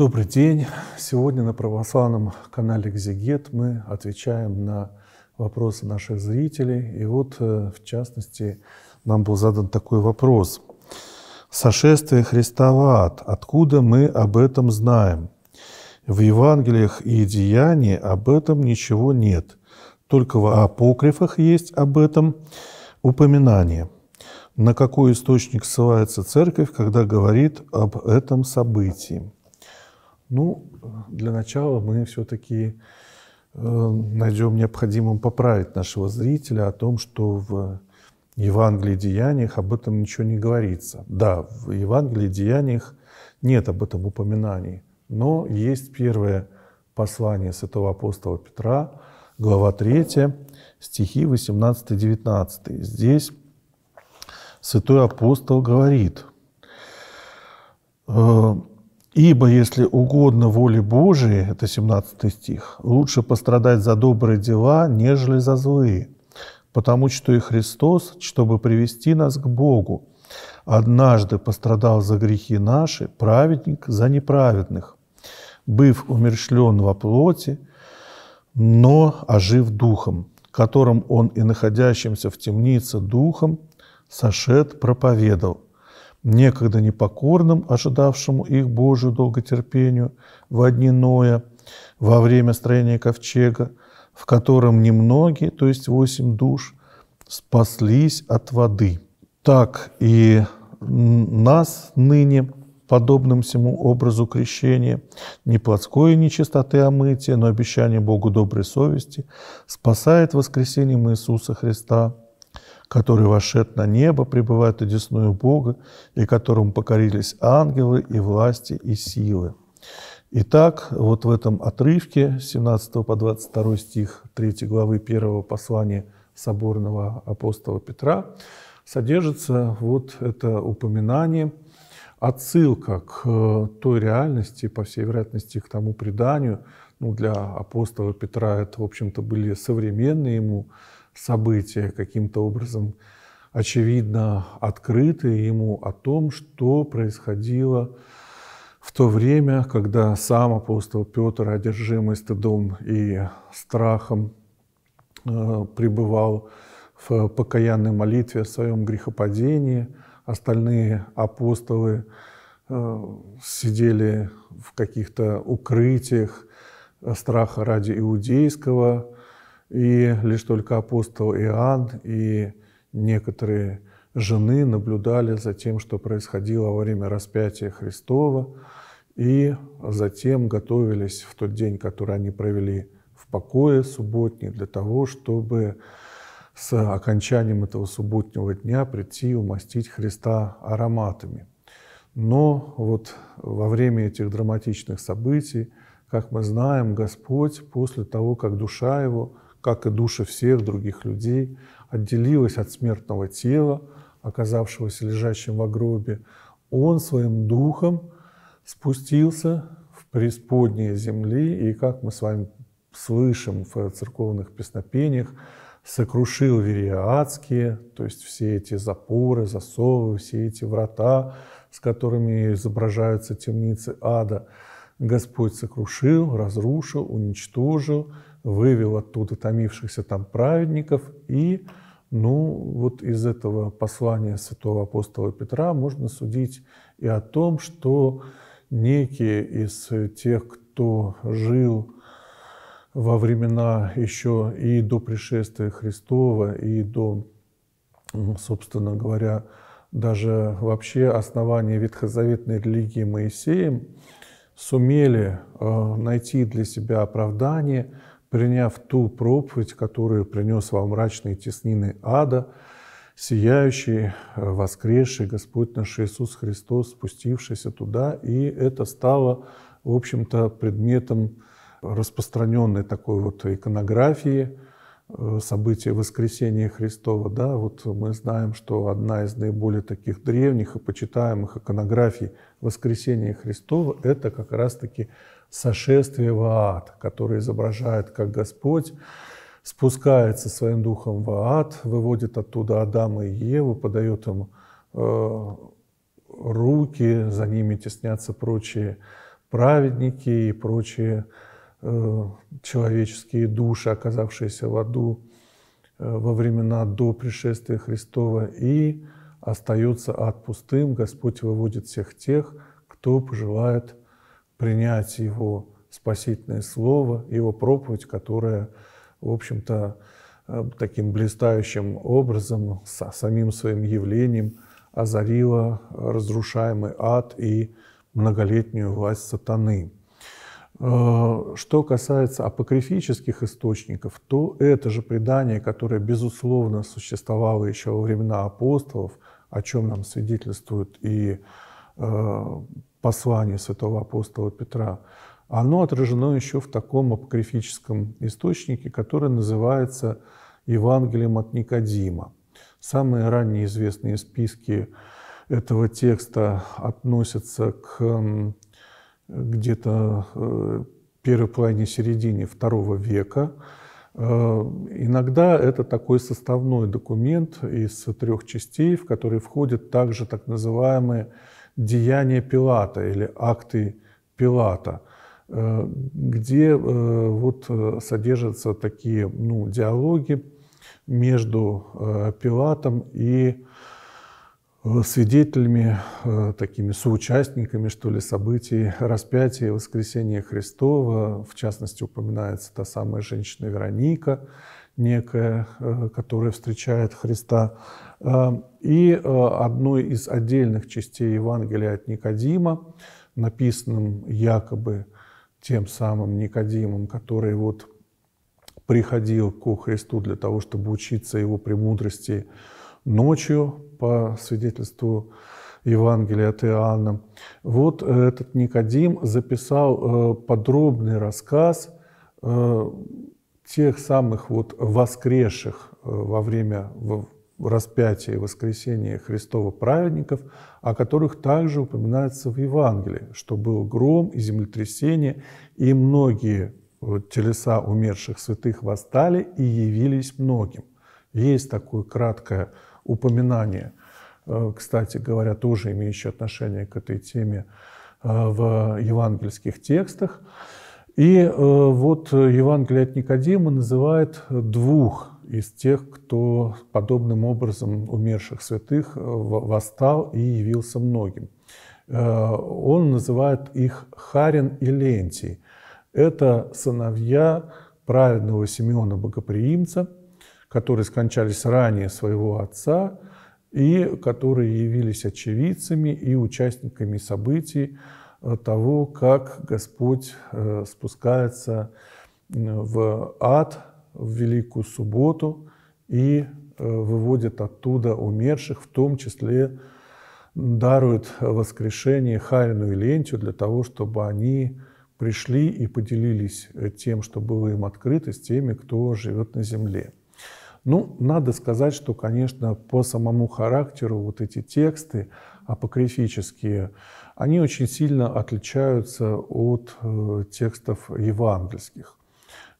Добрый день! Сегодня на православном канале «Экзегет» мы отвечаем на вопросы наших зрителей. И вот, э, в частности, нам был задан такой вопрос. «Сошествие Христова Откуда мы об этом знаем? В Евангелиях и Деянии об этом ничего нет. Только в апокрифах есть об этом упоминание. На какой источник ссылается Церковь, когда говорит об этом событии?» Ну, для начала мы все-таки э, найдем необходимым поправить нашего зрителя о том, что в Евангелии деяниях об этом ничего не говорится. Да, в Евангелии деяниях нет об этом упоминаний, но есть первое послание святого апостола Петра, глава 3, стихи 18-19. Здесь святой апостол говорит, э, Ибо, если угодно воле Божией, это 17 стих, лучше пострадать за добрые дела, нежели за злые, потому что и Христос, чтобы привести нас к Богу, однажды пострадал за грехи наши, праведник за неправедных, быв умершлен во плоти, но ожив духом, которым он и находящимся в темнице духом сошед проповедовал некогда непокорным, ожидавшему их Божию долготерпению в одни Ноя, во время строения ковчега, в котором немногие, то есть восемь душ, спаслись от воды. Так и нас ныне, подобным всему образу крещения, не плотской нечистоты омытия, но обещание Богу доброй совести, спасает воскресением Иисуса Христа – который вошед на небо, пребывает одесную Бога, и которому покорились ангелы и власти и силы». Итак, вот в этом отрывке 17 по 22 стих 3 главы 1 послания соборного апостола Петра содержится вот это упоминание, отсылка к э, той реальности, по всей вероятности, к тому преданию, ну, для апостола Петра это, в общем-то, были современные ему события каким-то образом очевидно открыты ему о том, что происходило в то время, когда сам апостол Петр, одержимый стыдом и страхом, э, пребывал в покаянной молитве о своем грехопадении. Остальные апостолы э, сидели в каких-то укрытиях э, страха ради иудейского и лишь только апостол Иоанн и некоторые жены наблюдали за тем, что происходило во время распятия Христова, и затем готовились в тот день, который они провели в покое субботний, для того, чтобы с окончанием этого субботнего дня прийти и умастить Христа ароматами. Но вот во время этих драматичных событий, как мы знаем, Господь после того, как душа его – как и души всех других людей, отделилась от смертного тела, оказавшегося лежащим в гробе, он своим духом спустился в преисподние земли, и, как мы с вами слышим в церковных песнопениях, сокрушил вериадские, то есть все эти запоры, засовы, все эти врата, с которыми изображаются темницы ада. Господь сокрушил, разрушил, уничтожил – вывел оттуда томившихся там праведников, и ну, вот из этого послания святого апостола Петра можно судить и о том, что некие из тех, кто жил во времена еще и до пришествия Христова, и до, ну, собственно говоря, даже вообще основания ветхозаветной религии Моисеем, сумели э, найти для себя оправдание – приняв ту проповедь, которую принес во мрачные теснины ада, сияющий, э, воскресший Господь наш Иисус Христос, спустившийся туда, и это стало, в общем-то, предметом распространенной такой вот иконографии э, события воскресения Христова. Да, вот мы знаем, что одна из наиболее таких древних и почитаемых иконографий воскресения Христова – это как раз-таки сошествие в ад, которое изображает, как Господь спускается своим духом в ад, выводит оттуда Адама и Еву, подает им э, руки, за ними теснятся прочие праведники и прочие э, человеческие души, оказавшиеся в аду э, во времена до пришествия Христова, и остается ад пустым. Господь выводит всех тех, кто пожелает принять его спасительное слово, его проповедь, которая, в общем-то, э, таким блистающим образом, со самим своим явлением озарила разрушаемый ад и многолетнюю власть сатаны. Э, что касается апокрифических источников, то это же предание, которое, безусловно, существовало еще во времена апостолов, о чем нам свидетельствуют и э, послание святого апостола Петра, оно отражено еще в таком апокрифическом источнике, который называется «Евангелием от Никодима». Самые ранние известные списки этого текста относятся к где-то э, первой половине середине второго века. Э, иногда это такой составной документ из трех частей, в который входят также так называемые деяния Пилата или акты Пилата, э, где э, вот э, содержатся такие ну, диалоги между Пилатом и свидетелями, такими соучастниками, что ли, событий распятия и воскресения Христова. В частности, упоминается та самая женщина Вероника, некое, э, которое встречает Христа. Эм, и э, одной из отдельных частей Евангелия от Никодима, написанным якобы тем самым Никодимом, который вот приходил к Христу для того, чтобы учиться его премудрости ночью, по свидетельству Евангелия от Иоанна. Вот э, этот Никодим записал подробный рассказ тех самых вот воскресших э, во время распятия и воскресения Христова праведников, о которых также упоминается в Евангелии, что был гром и землетрясение, и многие телеса умерших святых восстали и явились многим. Есть такое краткое упоминание, э, кстати говоря, тоже имеющее отношение к этой теме э, в евангельских текстах. И э, вот Евангелие э, от Никодима называет двух из тех, кто подобным образом умерших святых э, восстал и явился многим. Он называет их Харин и Лентий. Это сыновья праведного Симеона Богоприимца, которые скончались ранее своего отца и которые явились очевидцами и участниками событий, того, как Господь э, спускается э, в ад в Великую Субботу и э, выводит оттуда умерших, в том числе дарует воскрешение Харину и Лентию для того, чтобы они пришли и поделились тем, что было им открыто, с теми, кто живет на земле. Ну, надо сказать, что, конечно, по самому характеру вот эти тексты апокрифические, они очень сильно отличаются от э, текстов евангельских.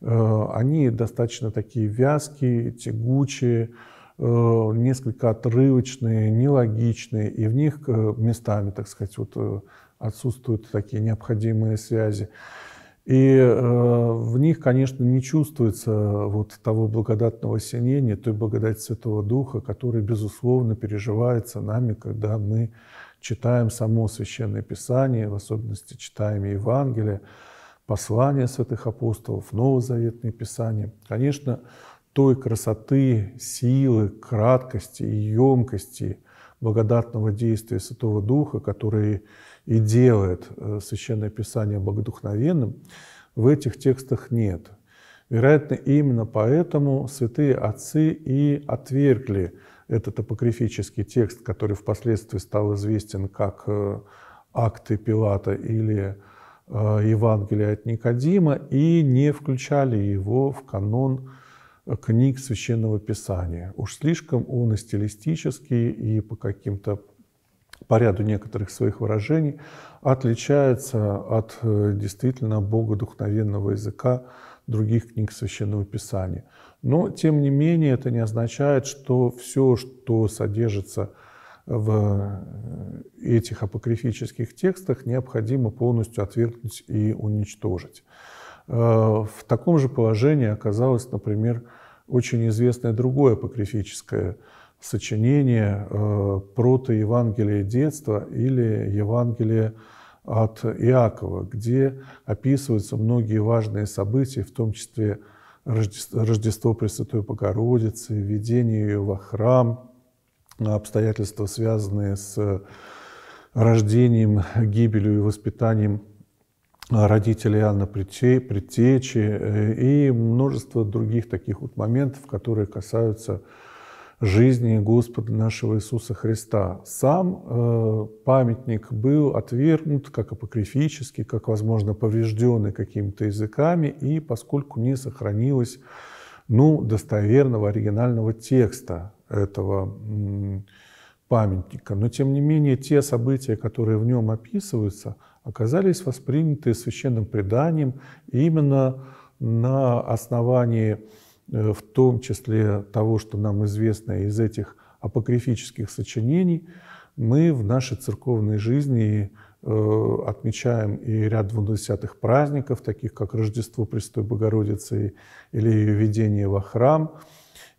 Э, они достаточно такие вязкие, тягучие, э, несколько отрывочные, нелогичные, и в них местами, так сказать, вот отсутствуют такие необходимые связи. И э, в них, конечно, не чувствуется вот того благодатного осенения, той благодати Святого Духа, который, безусловно, переживается нами, когда мы читаем само Священное Писание, в особенности читаем Евангелие, послания святых апостолов, новозаветные писания. Конечно, той красоты, силы, краткости и емкости благодатного действия Святого Духа, который и делает э, Священное Писание богодухновенным, в этих текстах нет. Вероятно, именно поэтому святые отцы и отвергли – этот апокрифический текст, который впоследствии стал известен как э, «Акты Пилата» или э, «Евангелие от Никодима», и не включали его в канон э, книг Священного Писания. Уж слишком он и стилистический, и по каким-то по ряду некоторых своих выражений отличается от действительно богодухновенного языка других книг Священного Писания – но, тем не менее, это не означает, что все, что содержится в э, этих апокрифических текстах, необходимо полностью отвергнуть и уничтожить. Э, в таком же положении оказалось, например, очень известное другое апокрифическое сочинение э, протоевангелие детства или Евангелие от Иакова, где описываются многие важные события, в том числе Рождество, Рождество Пресвятой Богородицы, введение ее во храм, а, обстоятельства, связанные с э, рождением, гибелью и воспитанием а, родителей Анна Предтечи э, и множество других таких вот моментов, которые касаются жизни Господа нашего Иисуса Христа. Сам э, памятник был отвергнут как апокрифический, как, возможно, поврежденный какими-то языками, и поскольку не сохранилось ну, достоверного оригинального текста этого памятника. Но, тем не менее, те события, которые в нем описываются, оказались восприняты священным преданием именно на основании Э, в том числе того, что нам известно из этих апокрифических сочинений, мы в нашей церковной жизни э, отмечаем и ряд двунадцатых праздников, таких как Рождество Престой Богородицы или ее введение во храм,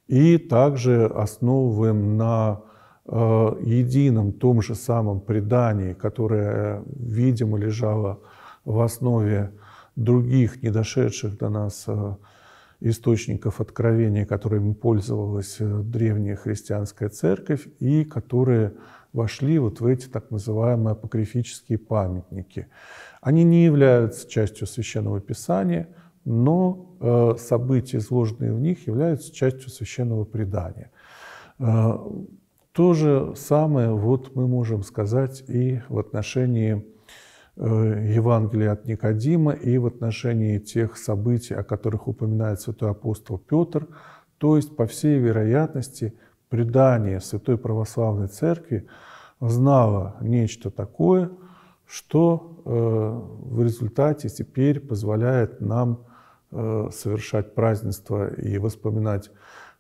и также основываем на э, едином том же самом предании, которое, видимо, лежало в основе других недошедших до нас источников откровения, которыми пользовалась э, древняя христианская церковь и которые вошли вот в эти так называемые апокрифические памятники. Они не являются частью Священного Писания, но э, события, изложенные в них, являются частью священного предания. Э, то же самое вот мы можем сказать и в отношении Э, Евангелия от Никодима и в отношении тех событий, о которых упоминает святой апостол Петр, то есть, по всей вероятности, предание Святой Православной Церкви знало нечто такое, что э, в результате теперь позволяет нам э, совершать празднество и воспоминать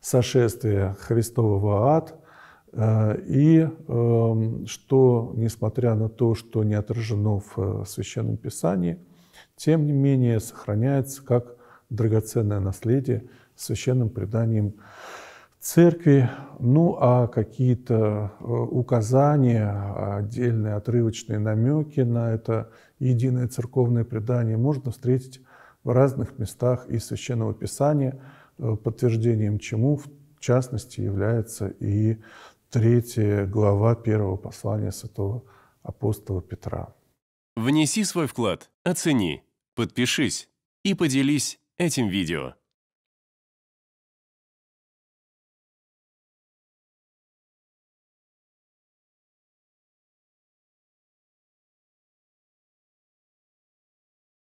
сошествие Христова в ад – Э, и эм, что, несмотря на то, что не отражено в э, Священном Писании, тем не менее сохраняется как драгоценное наследие священным преданием церкви. Ну а какие-то э, указания, отдельные отрывочные намеки на это единое церковное предание можно встретить в разных местах из Священного Писания, подтверждением чему в частности является и Третья глава первого послания святого апостола Петра. Внеси свой вклад, оцени, подпишись и поделись этим видео.